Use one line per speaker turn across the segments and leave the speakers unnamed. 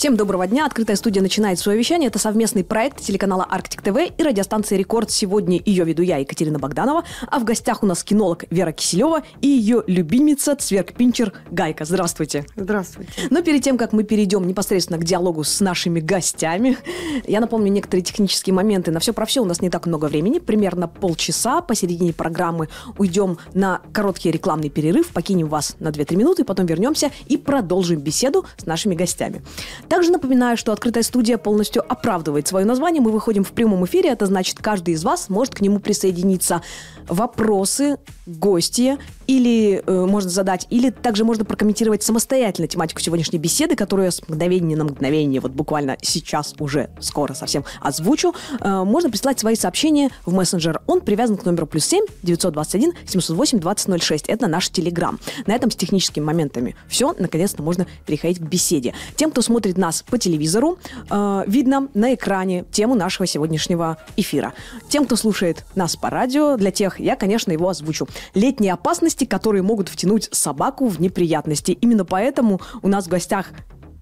Всем доброго дня. Открытая студия начинает свое вещание. Это совместный проект телеканала Арктик ТВ и радиостанции Рекорд. Сегодня ее веду я, Екатерина Богданова, а в гостях у нас кинолог Вера Киселева и ее любимица Цверк Пинчер Гайка. Здравствуйте. Здравствуйте. Но перед тем, как мы перейдем непосредственно к диалогу с нашими гостями, я напомню некоторые технические моменты. На все про все у нас не так много времени, примерно полчаса. Посередине программы уйдем на короткий рекламный перерыв, покинем вас на 2-3 минуты, потом вернемся и продолжим беседу с нашими гостями. Также напоминаю, что открытая студия полностью оправдывает свое название. Мы выходим в прямом эфире, это значит, каждый из вас может к нему присоединиться. Вопросы, гости или э, можно задать, или также можно прокомментировать самостоятельно тематику сегодняшней беседы, которую я с мгновения на мгновение, вот буквально сейчас уже скоро совсем озвучу. Э, можно присылать свои сообщения в мессенджер. Он привязан к номеру плюс 7 921 708 2006. Это наш телеграм. На этом с техническими моментами все. Наконец-то можно переходить к беседе. Тем, кто смотрит нас по телевизору, э, видно на экране тему нашего сегодняшнего эфира. Тем, кто слушает нас по радио, для тех я, конечно, его озвучу. Летние опасности крайности, которые могут втянуть собаку в неприятности. Именно поэтому у нас в гостях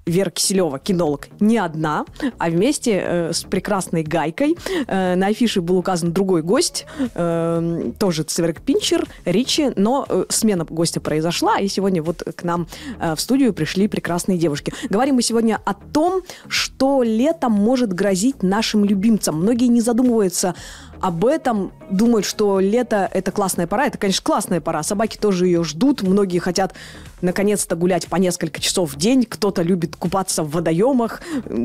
Вера Киселева, кинолог, не одна, а вместе э, с прекрасной Гайкой. Э, на афише был указан другой гость, э, тоже Цверк Пинчер, Ричи, но э, смена гостя произошла, и сегодня вот к нам э, в студию пришли прекрасные девушки. Говорим мы сегодня о том, что летом может грозить нашим любимцам. Многие не задумываются об этом думают, что лето – это классная пора. Это, конечно, классная пора. Собаки тоже ее ждут. Многие хотят наконец-то гулять по несколько часов в день. Кто-то любит купаться в водоемах.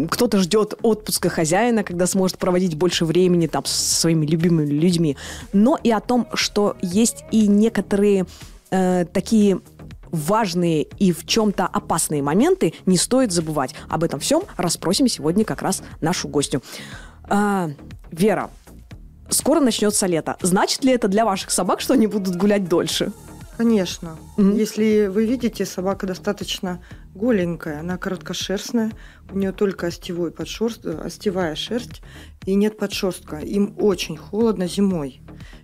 Кто-то ждет отпуска хозяина, когда сможет проводить больше времени там с своими любимыми людьми. Но и о том, что есть и некоторые э, такие важные и в чем-то опасные моменты не стоит забывать. Об этом всем расспросим сегодня как раз нашу гостю. Э, а, Вера, скоро начнется лето. Значит ли это для ваших собак, что они будут гулять дольше?
Конечно. Mm-hmm. Если вы видите, собака достаточно голенькая, она короткошерстная, у нее только остевой подшерст, э, остевая шерсть и нет подшерстка. Им очень холодно зимой.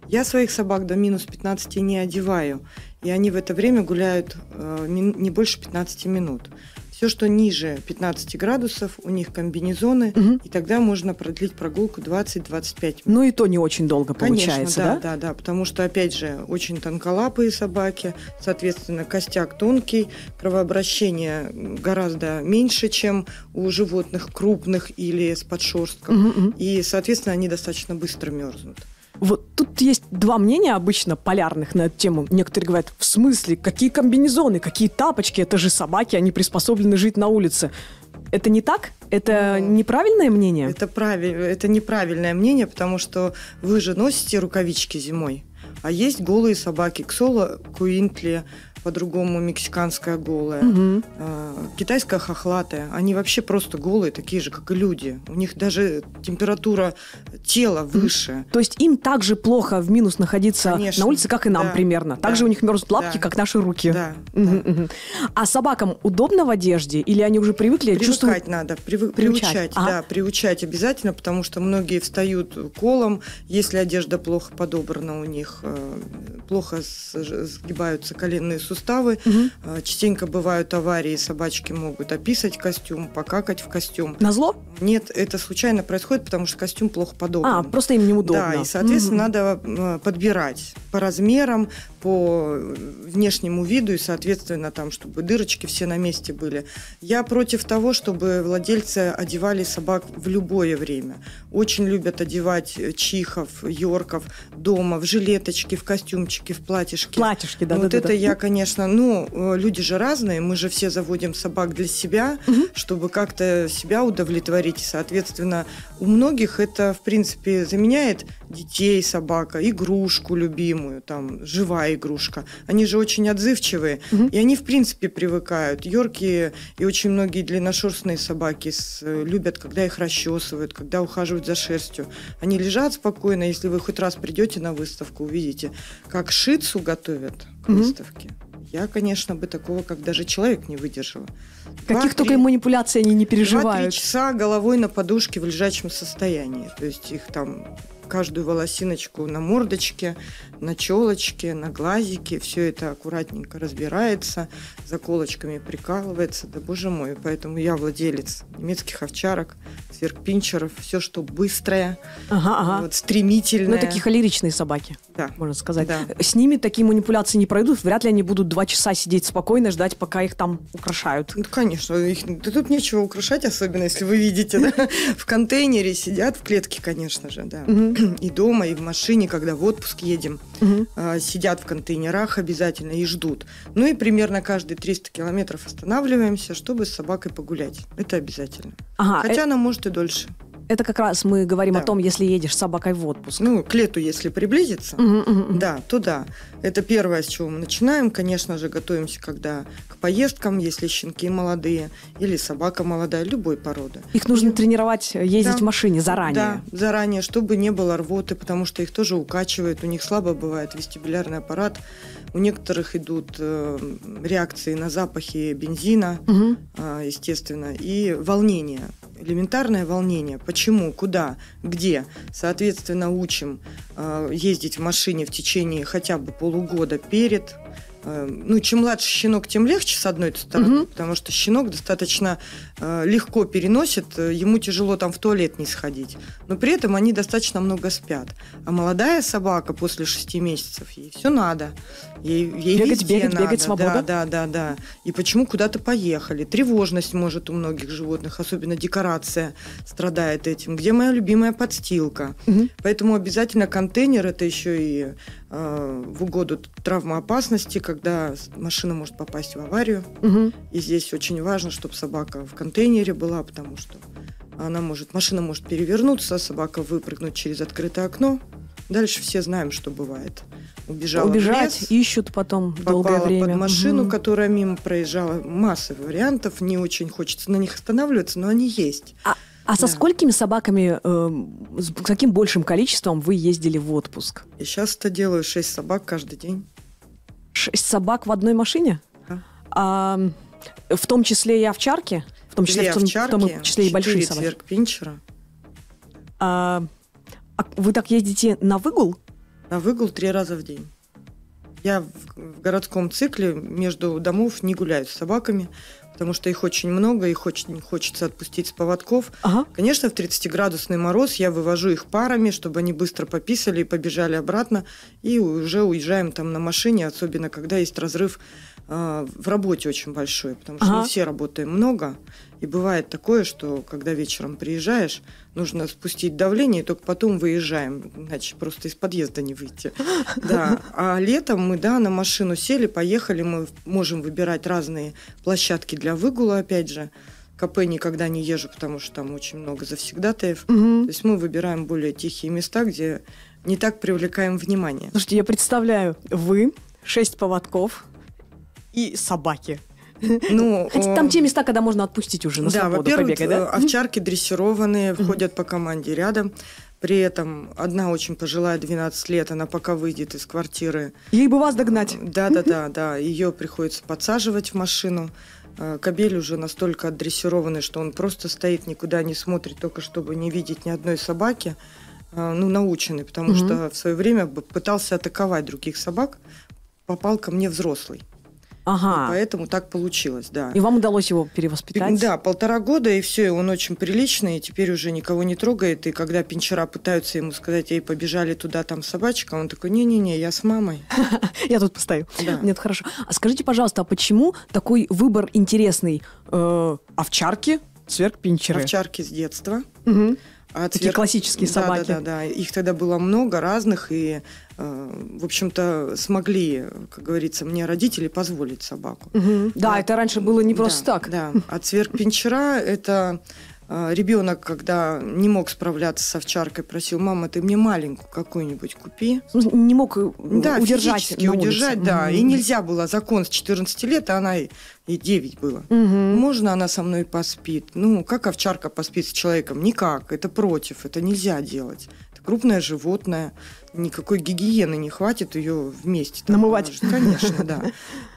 Я своих собак до минус 15 не одеваю, и они в это время гуляют э, не больше 15 минут. Все, что ниже 15 градусов, у них комбинезоны, угу. и тогда можно продлить прогулку 20-25
минут. Ну и то не очень долго Конечно, получается, да? да?
Да, да, потому что, опять же, очень тонколапые собаки, соответственно, костяк тонкий, кровообращение гораздо меньше, чем у животных крупных или с подшерстком, угу, угу. и, соответственно, они достаточно
быстро мерзнут. Вот тут есть два мнения обычно полярных на эту тему. Некоторые говорят, в смысле, какие комбинезоны, какие тапочки, это же собаки, они приспособлены жить на улице. Это не так? Это ну, неправильное мнение? Это, прави это неправильное мнение,
потому что вы же носите рукавички зимой. А есть голые собаки, ксола, куинтли, по-другому мексиканская голая, угу. китайская хохлатая. Они вообще просто голые, такие же, как и люди. У них даже температура тела
выше. То есть им так же плохо в минус находиться Конечно. на улице, как и нам да. примерно. Да. Также у них мерзнут лапки, да. как наши руки. Да. да. А собакам удобно в одежде? Или они уже привыкли? Привыкать чувствуют...
надо. Привы...
Приучать. приучать ага. Да,
приучать обязательно, потому что многие встают колом, если одежда плохо подобрана у них, э, плохо сгибаются коленные суставы суставы. Угу. Частенько бывают аварии, собачки могут описать костюм, покакать в костюм. На зло? Нет, это случайно происходит, потому что костюм плохо подобран. А, просто им неудобно. Да, и, соответственно, угу. надо а, подбирать по размерам, по э, внешнему виду и, соответственно, там, чтобы дырочки все на месте были. Я против того, чтобы владельцы одевали собак в любое время. Очень любят одевать э, чихов, йорков дома, в жилеточки, в костюмчики, в платьишки. Платьишки, да. Ну, вот да, Вот это да. я, конечно, ну, конечно, ну, э, люди же разные, мы же все заводим собак для себя, угу. чтобы как-то себя удовлетворить. И, Соответственно, у многих это, в принципе, заменяет детей собака, игрушку любимую, там, живая игрушка. Они же очень отзывчивые, угу. и они, в принципе, привыкают. Йорки и очень многие длинношерстные собаки с, э, любят, когда их расчесывают, когда ухаживают за шерстью. Они лежат спокойно, если вы хоть раз придете на выставку, увидите, как шицу готовят к угу. Я, конечно, бы такого, как даже человек, не выдержала. Каких только манипуляций
они не переживают. Два-три
часа головой на подушке в лежачем состоянии. То есть их там каждую волосиночку на мордочке, на челочке, на глазике, все это аккуратненько разбирается, заколочками прикалывается, да боже мой, поэтому я владелец немецких овчарок, сверхпинчеров, все, что быстрое, ага, ага.
Вот, стремительное. Ну, такие холеричные собаки, да. можно сказать. Да. С ними такие манипуляции не пройдут, вряд ли они будут два часа сидеть спокойно, ждать, пока их там украшают. Ну, конечно, их, да тут нечего украшать, особенно если вы видите, да? в контейнере сидят, в клетке, конечно же, да,
и дома, и в машине, когда в отпуск едем угу. сидят в контейнерах обязательно и ждут. Ну и примерно каждые 300 километров останавливаемся, чтобы с собакой погулять. Это обязательно. Ага, Хотя э... она может и дольше. Это как раз мы говорим да. о том, если едешь с собакой в отпуск. Ну, к лету, если приблизиться, угу, угу. да, туда. Это первое, с чего мы начинаем. Конечно же, готовимся, когда к поездкам, если щенки молодые или собака молодая, любой породы.
Их нужно И... тренировать э, ездить да. в машине заранее.
Да, заранее, чтобы не было рвоты, потому что их тоже укачивает, у них слабо бывает вестибулярный аппарат. У некоторых идут э, реакции на запахи бензина, угу. естественно, и волнение. Элементарное волнение. Почему, куда, где. Соответственно, учим а, ездить в машине в течение хотя бы полугода перед Э, ну, чем младше щенок, тем легче, с одной стороны, угу. потому что щенок достаточно э, легко переносит, э, ему тяжело там в туалет не сходить. Но при этом они достаточно много спят. А молодая собака после шести месяцев, ей все надо. Ей, ей бегать, везде бегать, надо. бегать, свобода. Да, да, да, да. И почему куда-то поехали? Тревожность может у многих животных, особенно декорация страдает этим. Где моя любимая подстилка? Угу. Поэтому обязательно контейнер это еще и Э, в угоду травмоопасности, когда машина может попасть в аварию. Угу. И здесь очень важно, чтобы собака в контейнере была, потому что она может, машина может перевернуться, собака выпрыгнуть через открытое окно. Дальше все знаем, что бывает. Убежала Убежать в лес,
ищут потом долгое время. под машину, угу.
которая мимо проезжала. Масса вариантов. Не очень хочется на них
останавливаться, но они есть. А а со да. сколькими собаками, э, с каким большим количеством вы ездили в отпуск? Я сейчас-то делаю 6 собак каждый день. 6 собак в одной машине? Да. А, в том числе и овчарки? В том числе, в том, овчарки, в том числе и большие собаки? Четыре А,
а вы так ездите на выгул? На выгул три раза в день. Я в городском цикле между домов не гуляю с собаками, потому что их очень много, их очень хочется отпустить с поводков. Ага. Конечно, в 30-градусный мороз я вывожу их парами, чтобы они быстро пописали и побежали обратно, и уже уезжаем там на машине, особенно когда есть разрыв э, в работе очень большой, потому что ага. мы все работаем много, и бывает такое, что когда вечером приезжаешь, нужно спустить давление, и только потом выезжаем, иначе просто из подъезда не выйти. Да. А летом мы, да, на машину сели, поехали, мы можем выбирать разные площадки для выгула, опять же. КП никогда не езжу, потому что там очень много завсегдатаев. Угу. То есть мы выбираем более тихие места,
где не так привлекаем внимание. Слушайте, я представляю, вы, шесть поводков и собаки ну, Хотя там те места, когда можно отпустить уже на свободу, да, во-первых, побегать, да?
овчарки дрессированные, ходят по команде рядом. При этом одна очень пожилая, 12 лет, она пока выйдет из квартиры. Ей бы вас догнать. Э, да, да, да, да. Ее приходится подсаживать в машину. Э, кабель уже настолько отдрессированный, что он просто стоит, никуда не смотрит, только чтобы не видеть ни одной собаки. Э, ну, наученный, потому угу. что в свое время пытался атаковать других собак. Попал ко мне взрослый. Ага. И поэтому так получилось, да. И вам
удалось его перевоспитать? Да,
полтора года, и все, и он очень приличный, и теперь уже никого не трогает. И когда пинчера пытаются ему сказать,
ей побежали туда, там собачка, он такой, не-не-не, я с мамой. Я тут постою. Нет, хорошо. А скажите, пожалуйста, а почему такой выбор интересный э, овчарки, сверхпинчеры? Овчарки с детства. Отвер... Такие классические да, собаки. Да, да, да. Их
тогда было много разных, и, э, в общем-то, смогли, как говорится, мне родители позволить собаку. Угу. Да, да, это раньше было не просто да, так. Да, а цверк пинчера – это а, ребенок, когда не мог справляться с овчаркой, просил, мама, ты мне маленькую какую-нибудь купи. Не мог э, да, удержать на улице. удержать, да. Mm-hmm. И нельзя было, закон с 14 лет, а она и 9 было. Mm-hmm. Можно она со мной поспит? Ну, как овчарка поспит с человеком? Никак, это против, это нельзя делать. Это крупное животное, никакой гигиены не хватит ее вместе. Там, Намывать. Что, конечно, да.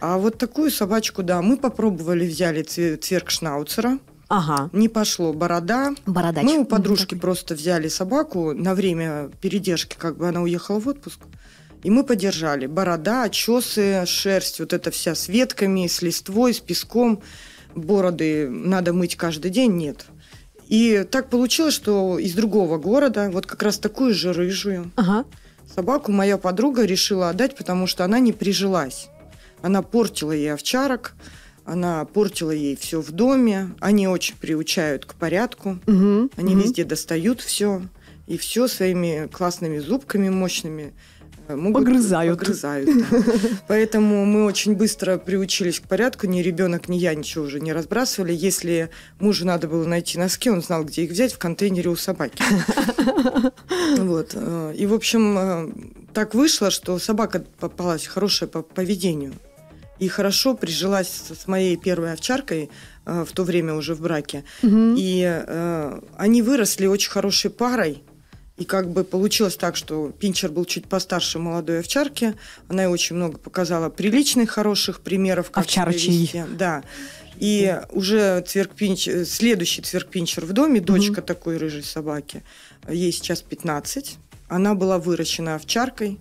А вот такую собачку, да, мы попробовали, взяли цверк шнауцера. Ага. Не пошло борода. Бородач. Мы у подружки ну, просто взяли собаку на время передержки, как бы она уехала в отпуск. И мы поддержали. Борода, чесы, шерсть, вот это вся с ветками, с листвой, с песком. Бороды надо мыть каждый день? Нет. И так получилось, что из другого города, вот как раз такую же рыжую, ага. собаку моя подруга решила отдать, потому что она не прижилась. Она портила ей овчарок, она портила ей все в доме. Они очень приучают к порядку. Угу, Они угу. везде достают все. И все своими классными зубками мощными э, могут погрызают. погрызают да. Поэтому мы очень быстро приучились к порядку. Ни ребенок, ни я ничего уже не разбрасывали. Если мужу надо было найти носки, он знал, где их взять в контейнере у собаки. Вот. Э, и, в общем, э, так вышло, что собака попалась хорошая по поведению и хорошо прижилась с моей первой овчаркой э, в то время уже в браке. Угу. И э, они выросли очень хорошей парой. И как бы получилось так, что Пинчер был чуть постарше молодой овчарки. Она ей очень много показала приличных, хороших примеров. Как Да. И уже цверкпинч... Э, следующий цверкпинчер в доме, дочка угу. такой рыжей собаки, ей сейчас 15. Она была выращена овчаркой,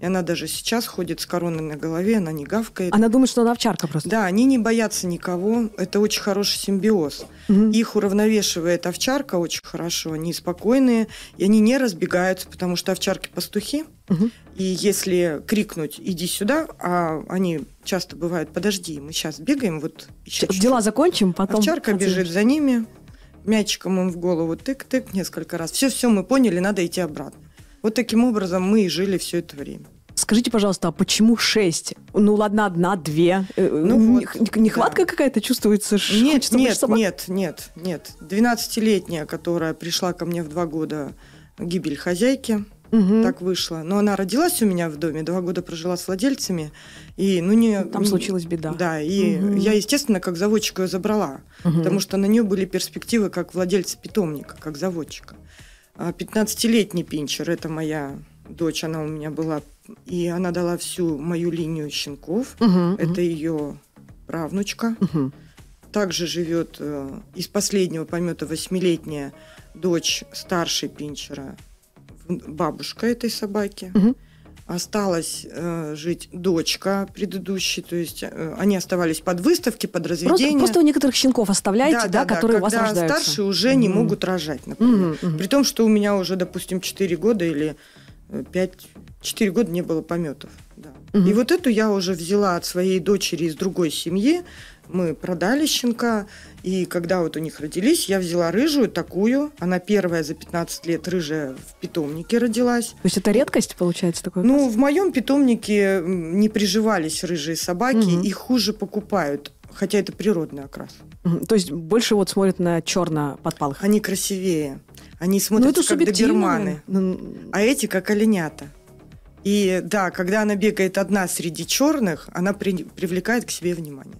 и она даже сейчас ходит с короной на голове, она не гавкает. Она думает, что она овчарка просто. Да, они не боятся никого. Это очень хороший симбиоз. Угу. Их уравновешивает овчарка очень хорошо. Они спокойные, и они не разбегаются, потому что овчарки-пастухи. Угу. И если крикнуть «иди сюда», а они часто бывают «подожди, мы сейчас бегаем, вот еще Дела чуть закончим, потом... Овчарка оценишь. бежит за ними, мячиком им в голову тык-тык несколько раз. Все-все, мы поняли, надо идти обратно.
Вот таким образом мы и жили все это время. Скажите, пожалуйста, а почему шесть? Ну ладно, одна, две. Э, э, ну, Н- вот, нехватка да. какая-то чувствуется? Нет, хочется нет, собак? нет, нет,
нет. Двенадцатилетняя, которая пришла ко мне в два года, гибель хозяйки. Угу. Так вышло. Но она родилась у меня в доме, два года прожила с владельцами. И, ну, не, Там случилась беда. Да, и угу. я, естественно, как заводчика ее забрала, угу. потому что на нее были перспективы как владельца питомника, как заводчика. 15-летний а, пинчер, это моя дочь, она у меня была, и она дала всю мою линию щенков. Угу, это угу. ее правнучка. Угу. Также живет э, из последнего помета восьмилетняя дочь старшей пинчера, бабушка этой собаки. Угу осталась э, жить дочка предыдущей, то есть э, они оставались под выставки, под разведение. Просто, просто
у некоторых щенков оставляете, да, да, да которые да, у вас рождаются. старшие уже mm-hmm. не могут рожать, например. Mm-hmm.
При том, что у меня уже, допустим, 4 года или 5, э, 4 года не было пометов. Да. Mm-hmm. И вот эту я уже взяла от своей дочери из другой семьи, мы продали щенка, и когда вот у них родились, я взяла рыжую такую. Она первая за 15 лет рыжая в питомнике родилась.
То есть это редкость, получается, такое? Ну,
в моем питомнике не приживались рыжие собаки, угу. их хуже покупают, хотя это природный окрас. То есть больше вот смотрят на черно подпалых? Они красивее. Они смотрят. ну, как доберманы. Ну... А эти как оленята. И да, когда она бегает одна среди черных, она при, привлекает к себе внимание.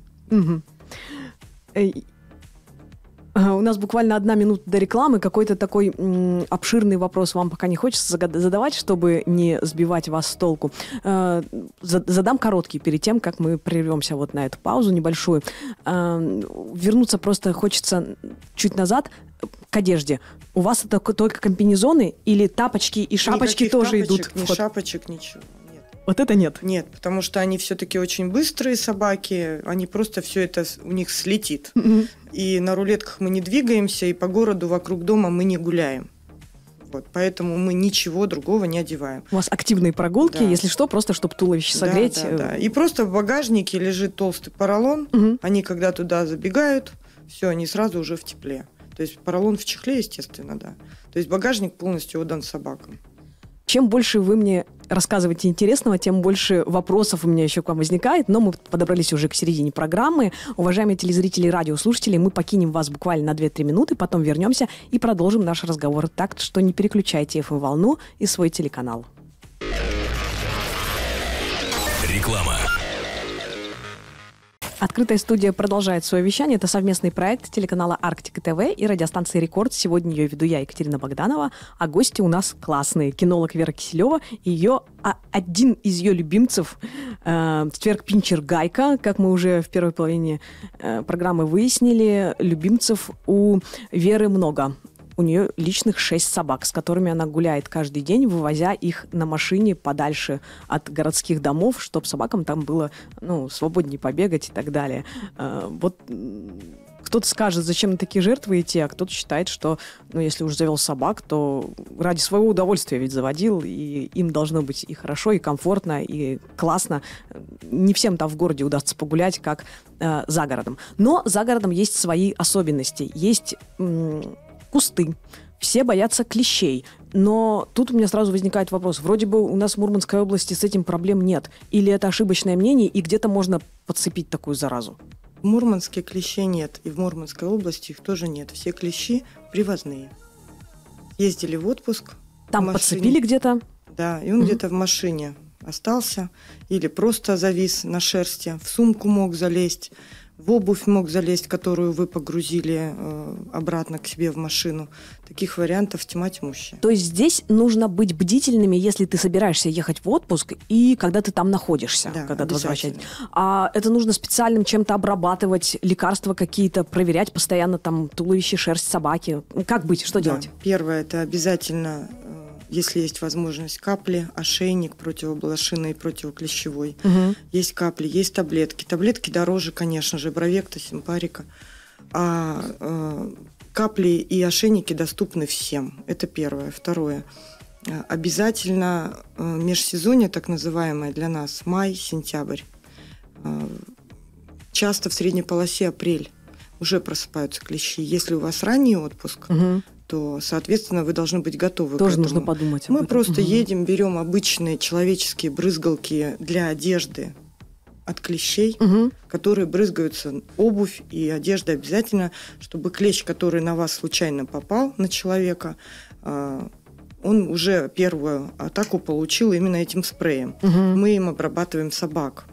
А, у нас буквально одна минута до рекламы. Какой-то такой м, обширный вопрос вам пока не хочется задавать, чтобы не сбивать вас с толку. Э, задам короткий перед тем, как мы прервемся вот на эту паузу небольшую. Э, вернуться просто хочется чуть назад к одежде. У вас это только комбинезоны или тапочки и шапочки Никаких тоже тапочек, идут? Ни шапочек, ничего. Вот это нет. Нет, потому что они все-таки очень
быстрые собаки, они просто все это у них слетит. И на рулетках мы не двигаемся, и по городу вокруг дома мы не гуляем. Вот, поэтому мы ничего другого не одеваем.
У вас активные прогулки, да. если что, просто чтобы туловище согреть. Да, да, да. Э. И
просто в багажнике лежит толстый поролон. Угу. Они когда туда забегают, все, они сразу уже в тепле. То есть поролон в чехле, естественно, да. То есть багажник полностью отдан собакам.
Чем больше вы мне рассказываете интересного, тем больше вопросов у меня еще к вам возникает. Но мы подобрались уже к середине программы. Уважаемые телезрители и радиослушатели, мы покинем вас буквально на 2-3 минуты, потом вернемся и продолжим наш разговор. Так что не переключайте FM-волну эм и свой телеканал. Реклама. Открытая студия продолжает свое вещание. Это совместный проект телеканала «Арктика ТВ» и радиостанции «Рекорд». Сегодня ее веду я, Екатерина Богданова, а гости у нас классные. Кинолог Вера Киселева и ее, а, один из ее любимцев, э, Тверк Пинчер Гайка, как мы уже в первой половине э, программы выяснили, любимцев у Веры много у нее личных шесть собак, с которыми она гуляет каждый день, вывозя их на машине подальше от городских домов, чтобы собакам там было ну, свободнее побегать и так далее. А, вот кто-то скажет, зачем на такие жертвы идти, а кто-то считает, что, ну, если уж завел собак, то ради своего удовольствия ведь заводил, и им должно быть и хорошо, и комфортно, и классно. Не всем там в городе удастся погулять, как э, за городом. Но за городом есть свои особенности, есть м- кусты, все боятся клещей. Но тут у меня сразу возникает вопрос. Вроде бы у нас в Мурманской области с этим проблем нет. Или это ошибочное мнение, и где-то можно подцепить такую заразу? В Мурманске клещей нет, и в Мурманской области их тоже нет.
Все клещи привозные. Ездили в отпуск. Там в подцепили где-то? Да, и он угу. где-то в машине остался. Или просто завис на шерсти, в сумку мог залезть в обувь мог залезть, которую вы погрузили э,
обратно к себе в машину. Таких вариантов тьма тьмущая. То есть здесь нужно быть бдительными, если ты собираешься ехать в отпуск и когда ты там находишься, да, когда ты возвращаешься. А это нужно специальным чем-то обрабатывать, лекарства какие-то проверять постоянно, там, туловище, шерсть собаки. Как быть, что да. делать?
Первое, это обязательно э, если есть возможность, капли, ошейник противоблошиной и противоклещевой. Угу. Есть капли, есть таблетки. Таблетки дороже, конечно же, бровекта, симпарика. А э, капли и ошейники доступны всем. Это первое. Второе. Обязательно э, межсезонье, так называемое для нас, май, сентябрь. Э, часто в средней полосе апрель уже просыпаются клещи. Если у вас ранний отпуск, угу то, соответственно, вы должны быть готовы. Тоже к этому. нужно подумать. Мы этом. просто угу. едем, берем обычные человеческие брызгалки для одежды от клещей, угу. которые брызгаются обувь и одежда обязательно, чтобы клещ, который на вас случайно попал на человека, а, он уже первую атаку получил именно этим спреем. Угу. Мы им обрабатываем собак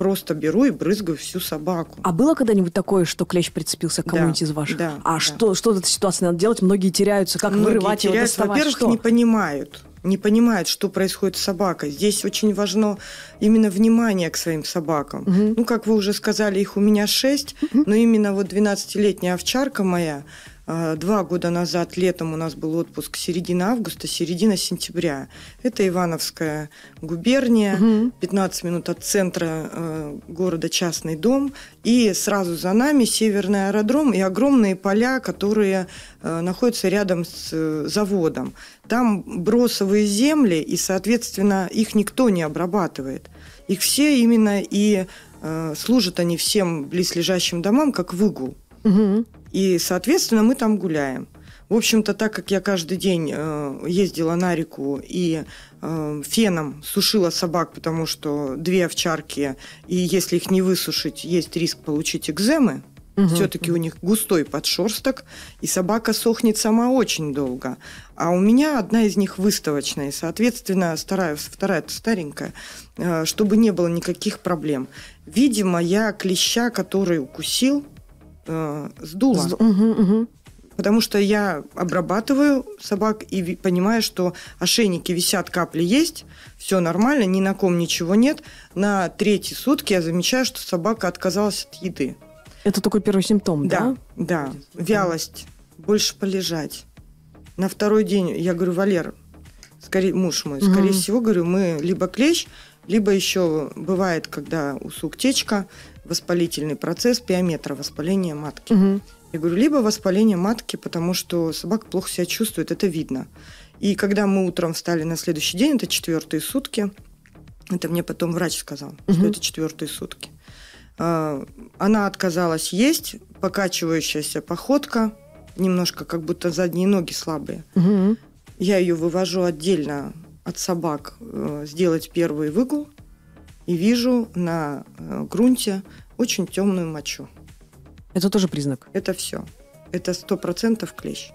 просто
беру и брызгаю всю собаку. А было когда-нибудь такое, что клещ прицепился к кому-нибудь да, из ваших? Да. А да. что, что в этой ситуации надо делать? Многие теряются, как Многие вырывать теряются, его, доставать? Во-первых, что? не
понимают не понимает, что происходит с собакой. Здесь очень важно именно внимание к своим собакам. Угу. Ну, как вы уже сказали, их у меня шесть, угу. но именно вот 12-летняя овчарка моя, а, два года назад летом у нас был отпуск середина августа, середина сентября. Это Ивановская губерния, угу. 15 минут от центра а, города частный дом. И сразу за нами северный аэродром и огромные поля, которые а, находятся рядом с э, заводом. Там бросовые земли, и, соответственно, их никто не обрабатывает. Их все именно и служат они всем близлежащим домам как выгул. Угу. И, соответственно, мы там гуляем. В общем-то, так как я каждый день э, ездила на реку и э, феном сушила собак, потому что две овчарки, и если их не высушить, есть риск получить экземы, Угу. Все-таки у них густой подшерсток, и собака сохнет сама очень долго. А у меня одна из них выставочная, и, соответственно, вторая, это старенькая, э, чтобы не было никаких проблем. Видимо, я клеща, который укусил, э, сдуло. Угу, угу. Потому что я обрабатываю собак и понимаю, что ошейники висят, капли есть, все нормально, ни на ком ничего нет. На третьи сутки я замечаю, что собака отказалась от еды. Это такой первый симптом, да? Да, да. Вялость, больше полежать. На второй день я говорю, Валер, скорее, муж мой, скорее угу. всего, говорю, мы либо клещ, либо еще бывает, когда у сук течка, воспалительный процесс пиометра, воспаление матки. Угу. Я говорю, либо воспаление матки, потому что собака плохо себя чувствует, это видно. И когда мы утром встали на следующий день, это четвертые сутки, это мне потом врач сказал, угу. что это четвертые сутки. А, она отказалась есть, покачивающаяся походка, немножко как будто задние ноги слабые. Угу. Я ее вывожу отдельно от собак э, сделать первый выгул и вижу на э, грунте очень темную мочу. Это тоже признак? Это все. Это сто
процентов клещ.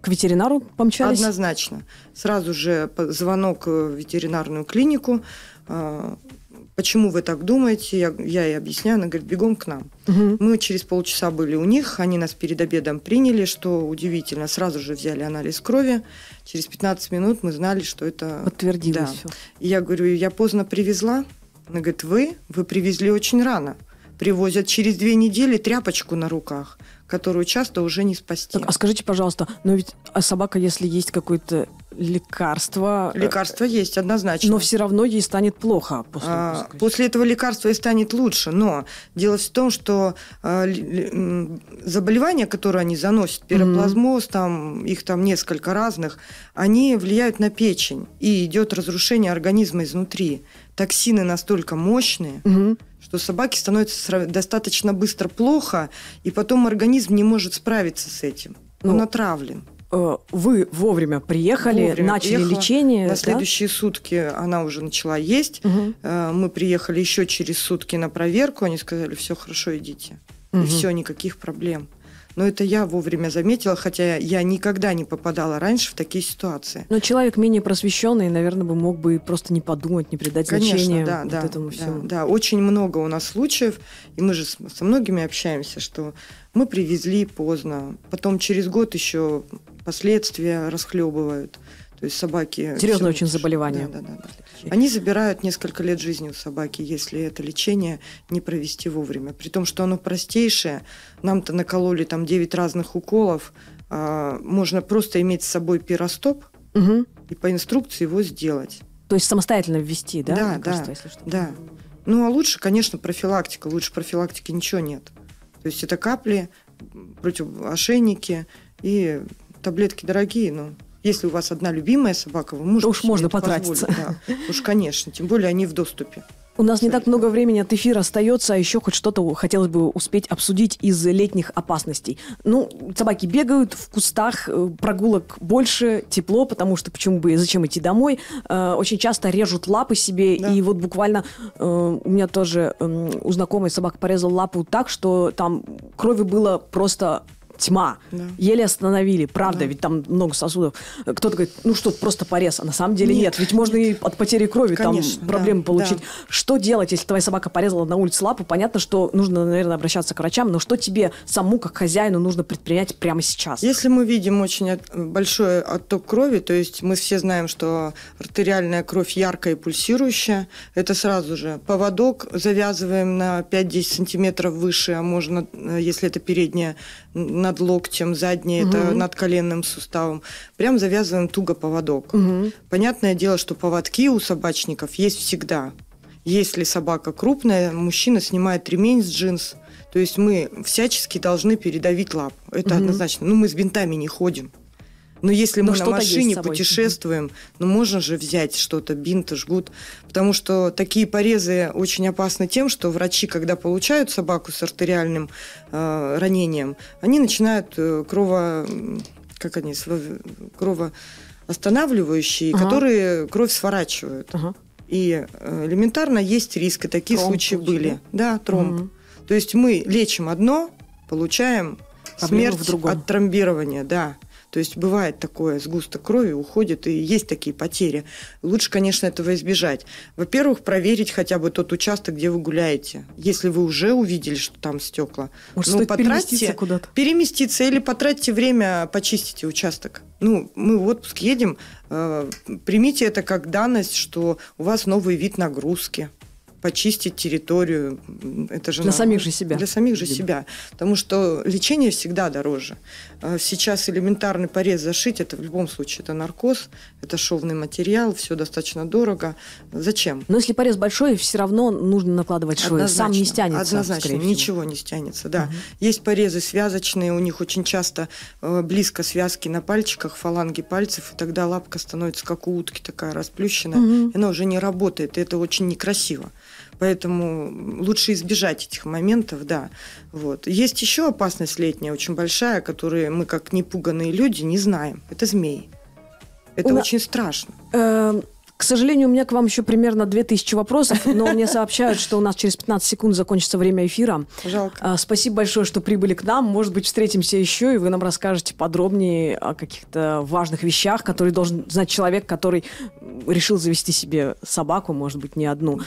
К ветеринару помчались?
Однозначно. Сразу же звонок в ветеринарную клинику. А, почему вы так думаете? Я, я ей объясняю. Она говорит, бегом к нам. Угу. Мы через полчаса были у них. Они нас перед обедом приняли, что удивительно. Сразу же взяли анализ крови. Через 15 минут мы знали, что это... Подтвердилось да. все. И я говорю, я поздно привезла. Она говорит, вы, вы привезли очень рано. Привозят через две недели тряпочку на руках, которую часто уже не
спасти. Так, а скажите, пожалуйста, но ведь а собака, если есть какое-то лекарство... Э, лекарство есть, однозначно. Но все равно ей станет плохо после а, После этого лекарства ей станет
лучше, но дело в том, что а, заболевания, которые они заносят, пироплазмоз, mm-hmm. там, их там несколько разных, они влияют на печень, и идет разрушение организма изнутри токсины настолько мощные, угу. что собаке становится достаточно быстро плохо, и потом организм не может справиться с этим. Ну, Он отравлен. Э, вы вовремя приехали, вовремя начали приехала. лечение. На да? следующие сутки она уже начала есть. Угу. Мы приехали еще через сутки на проверку. Они сказали, все хорошо, идите. Угу. И все, никаких проблем. Но это я вовремя заметила, хотя я никогда не попадала раньше в такие ситуации.
Но человек менее просвещенный, наверное, бы мог бы просто не подумать, не придать Конечно, значения да, вот да, этому да, всему. Да, очень много у
нас случаев, и мы же со многими общаемся, что мы привезли поздно, потом через год еще последствия расхлебывают. То есть собаки... Серьезное очень заболевание. Да, да, да, да. Они забирают несколько лет жизни у собаки, если это лечение не провести вовремя. При том, что оно простейшее. Нам-то накололи там 9 разных уколов. А, можно просто иметь с собой пиростоп угу. и по инструкции его сделать.
То есть самостоятельно ввести, да? Да, да, кажется, если что. да.
Ну, а лучше, конечно, профилактика. Лучше профилактики ничего нет. То есть это капли, противоошейники и таблетки дорогие, но ну, если у вас одна любимая собака, вы можете... Да уж
можно потратиться. Да. Уж, конечно, тем более они в доступе. У нас не так много времени от эфира остается, а еще хоть что-то хотелось бы успеть обсудить из летних опасностей. Ну, собаки бегают в кустах, э, прогулок больше, тепло, потому что почему бы, зачем идти домой. Э, очень часто режут лапы себе, да. и вот буквально э, у меня тоже эм, у знакомой собак порезал лапу так, что там крови было просто тьма. Да. Еле остановили, правда, да. ведь там много сосудов. Кто-то говорит, ну что, просто порез, а на самом деле нет, нет. ведь можно нет. и от потери крови Конечно, там проблемы да, получить. Да. Что делать, если твоя собака порезала на улице лапу? Понятно, что нужно, наверное, обращаться к врачам, но что тебе саму, как хозяину, нужно предпринять прямо сейчас? Если мы видим очень от, большой отток крови, то есть мы все знаем, что
артериальная кровь яркая и пульсирующая, это сразу же поводок завязываем на 5-10 сантиметров выше, а можно, э, если это передняя, на над локтем, задние угу. это над коленным суставом. Прям завязываем туго поводок. Угу. Понятное дело, что поводки у собачников есть всегда. Если собака крупная, мужчина снимает ремень с джинс. То есть мы всячески должны передавить лапу. Это угу. однозначно. Ну, мы с бинтами не ходим. Но если Но ну, мы на машине путешествуем, ну можно же взять что-то, бинт, жгут, потому что такие порезы очень опасны тем, что врачи, когда получают собаку с артериальным э, ранением, они начинают э, крово... Как они? кровоостанавливающие, ага. которые кровь сворачивают. Ага. И э, элементарно есть риск, и такие тромб случаи получили. были. Да, тромб. Угу. То есть мы лечим одно, получаем Проблему смерть от тромбирования, да. То есть бывает такое, сгусток крови уходит, и есть такие потери. Лучше, конечно, этого избежать. Во-первых, проверить хотя бы тот участок, где вы гуляете. Если вы уже увидели, что там стекла, Может, ну, потратьте, переместиться куда-то? Переместиться или потратьте время, почистите участок. Ну, мы в отпуск едем, э, примите это как данность, что у вас новый вид нагрузки почистить территорию. Это же для на... самих же себя. Для самих же Видно. себя. Потому что лечение всегда дороже. А сейчас элементарный порез зашить, это в любом случае это наркоз, это шовный материал, все достаточно дорого. Зачем? Но если порез большой, все равно нужно накладывать швы. Сам не стянется. Однозначно, ничего не стянется, да. Угу. Есть порезы связочные, у них очень часто э, близко связки на пальчиках, фаланги пальцев, и тогда лапка становится как у утки такая расплющенная, угу. она уже не работает, и это очень некрасиво. Поэтому лучше избежать этих моментов, да. Вот. Есть еще опасность летняя, очень большая, которую
мы, как непуганные люди, не знаем. Это змеи. Это У очень на... страшно. Э -э к сожалению, у меня к вам еще примерно 2000 вопросов, но мне сообщают, что у нас через 15 секунд закончится время эфира. Жалко. А, спасибо большое, что прибыли к нам. Может быть, встретимся еще, и вы нам расскажете подробнее о каких-то важных вещах, которые должен знать человек, который решил завести себе собаку, может быть, не одну.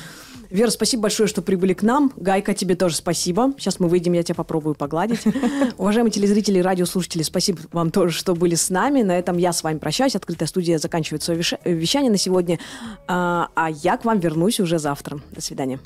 Вера, спасибо большое, что прибыли к нам. Гайка, тебе тоже спасибо. Сейчас мы выйдем, я тебя попробую погладить. Уважаемые телезрители и радиослушатели, спасибо вам тоже, что были с нами. На этом я с вами прощаюсь. Открытая студия заканчивает свое э, вещание на сегодня. А, а я к вам вернусь уже завтра. До свидания.